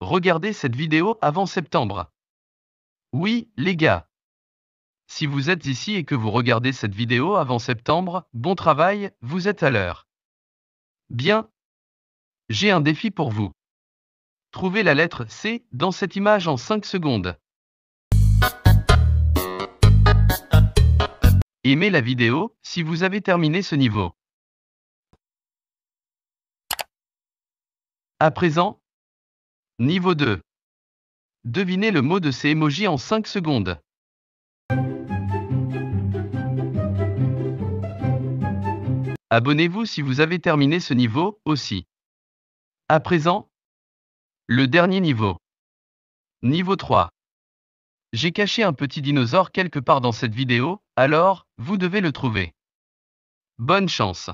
Regardez cette vidéo avant septembre. Oui, les gars. Si vous êtes ici et que vous regardez cette vidéo avant septembre, bon travail, vous êtes à l'heure. Bien. J'ai un défi pour vous. Trouvez la lettre C dans cette image en 5 secondes. Aimez la vidéo si vous avez terminé ce niveau. À présent, Niveau 2. Devinez le mot de ces emojis en 5 secondes. Abonnez-vous si vous avez terminé ce niveau aussi. À présent, le dernier niveau. Niveau 3. J'ai caché un petit dinosaure quelque part dans cette vidéo, alors, vous devez le trouver. Bonne chance